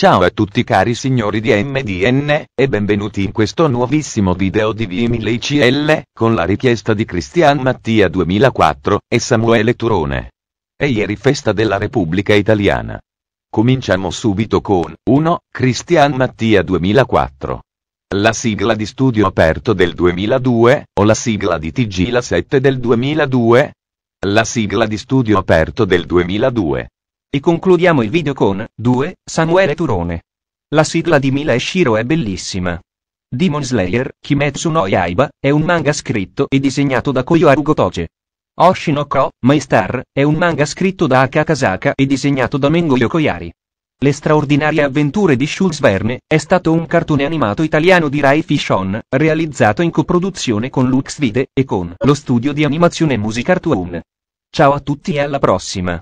Ciao a tutti cari signori di MDN, e benvenuti in questo nuovissimo video di v icl con la richiesta di Cristian Mattia 2004, e Samuele Turone. E ieri festa della Repubblica Italiana. Cominciamo subito con 1. Cristian Mattia 2004. La sigla di studio aperto del 2002, o la sigla di TG la 7 del 2002? La sigla di studio aperto del 2002. E concludiamo il video con 2. Samuele Turone. La sigla di Mila e Shiro è bellissima. Demon Slayer, Kimetsu no Yaiba, è un manga scritto e disegnato da Koyoharu Gotoche. Oshino Ko, My Star, è un manga scritto da Aka e disegnato da Mengo Yokoyari. Le straordinarie avventure di Jules Verne è stato un cartone animato italiano di Rai Fishon, realizzato in coproduzione con Lux Vide e con lo studio di animazione Music Art One. Ciao a tutti e alla prossima!